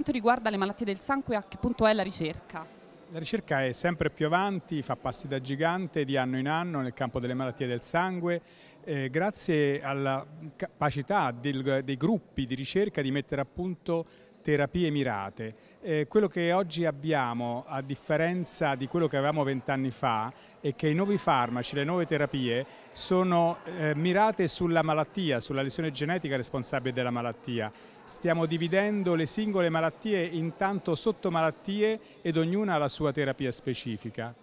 quanto riguarda le malattie del sangue, a che punto è la ricerca? La ricerca è sempre più avanti, fa passi da gigante di anno in anno nel campo delle malattie del sangue, eh, grazie alla capacità del, dei gruppi di ricerca di mettere a punto terapie mirate. Eh, quello che oggi abbiamo, a differenza di quello che avevamo vent'anni fa, è che i nuovi farmaci, le nuove terapie sono eh, mirate sulla malattia, sulla lesione genetica responsabile della malattia. Stiamo dividendo le singole malattie in tanto sottomalattie ed ognuna ha la sua terapia specifica.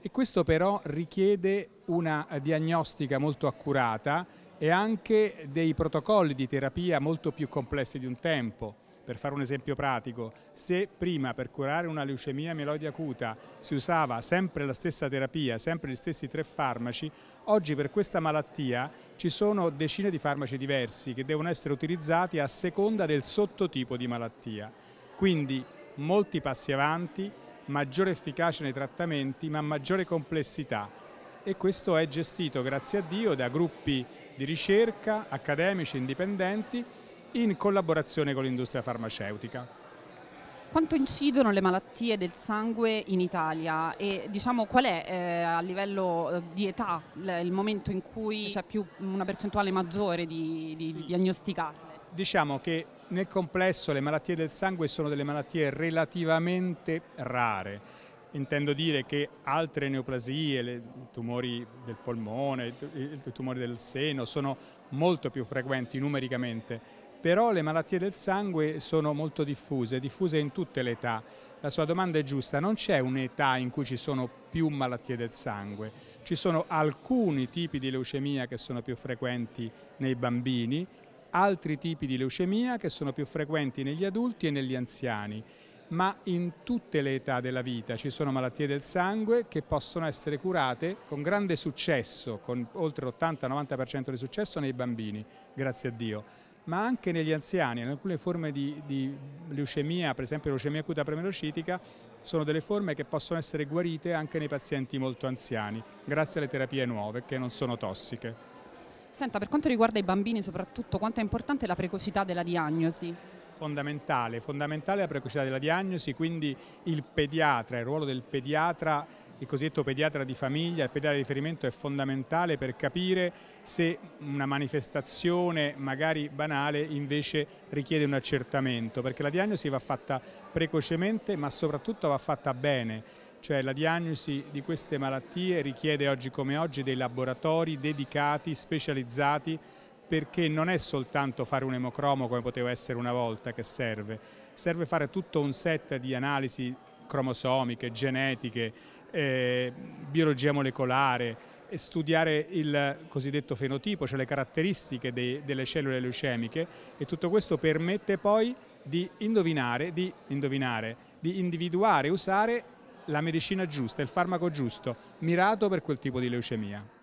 E questo però richiede una diagnostica molto accurata e anche dei protocolli di terapia molto più complessi di un tempo per fare un esempio pratico, se prima per curare una leucemia mieloide acuta si usava sempre la stessa terapia, sempre gli stessi tre farmaci, oggi per questa malattia ci sono decine di farmaci diversi che devono essere utilizzati a seconda del sottotipo di malattia. Quindi molti passi avanti, maggiore efficacia nei trattamenti, ma maggiore complessità e questo è gestito, grazie a Dio, da gruppi di ricerca, accademici, indipendenti in collaborazione con l'industria farmaceutica. Quanto incidono le malattie del sangue in Italia e diciamo, qual è eh, a livello eh, di età il momento in cui c'è una percentuale maggiore di, di, sì. di diagnosticati? Diciamo che nel complesso le malattie del sangue sono delle malattie relativamente rare. Intendo dire che altre neoplasie, i tumori del polmone, i tumori del seno sono molto più frequenti numericamente però le malattie del sangue sono molto diffuse, diffuse in tutte le età. La sua domanda è giusta, non c'è un'età in cui ci sono più malattie del sangue, ci sono alcuni tipi di leucemia che sono più frequenti nei bambini, altri tipi di leucemia che sono più frequenti negli adulti e negli anziani, ma in tutte le età della vita ci sono malattie del sangue che possono essere curate con grande successo, con oltre 80-90% di successo nei bambini, grazie a Dio ma anche negli anziani, in alcune forme di, di leucemia, per esempio leucemia acuta premelocitica, sono delle forme che possono essere guarite anche nei pazienti molto anziani, grazie alle terapie nuove che non sono tossiche. Senta, per quanto riguarda i bambini soprattutto, quanto è importante la precocità della diagnosi? Fondamentale, fondamentale la precocità della diagnosi, quindi il pediatra, il ruolo del pediatra il cosiddetto pediatra di famiglia, il pediatra di riferimento è fondamentale per capire se una manifestazione magari banale invece richiede un accertamento, perché la diagnosi va fatta precocemente ma soprattutto va fatta bene cioè la diagnosi di queste malattie richiede oggi come oggi dei laboratori dedicati, specializzati, perché non è soltanto fare un emocromo come poteva essere una volta che serve, serve fare tutto un set di analisi cromosomiche, genetiche, eh, biologia molecolare, studiare il cosiddetto fenotipo, cioè le caratteristiche dei, delle cellule leucemiche e tutto questo permette poi di indovinare, di indovinare, di individuare e usare la medicina giusta, il farmaco giusto, mirato per quel tipo di leucemia.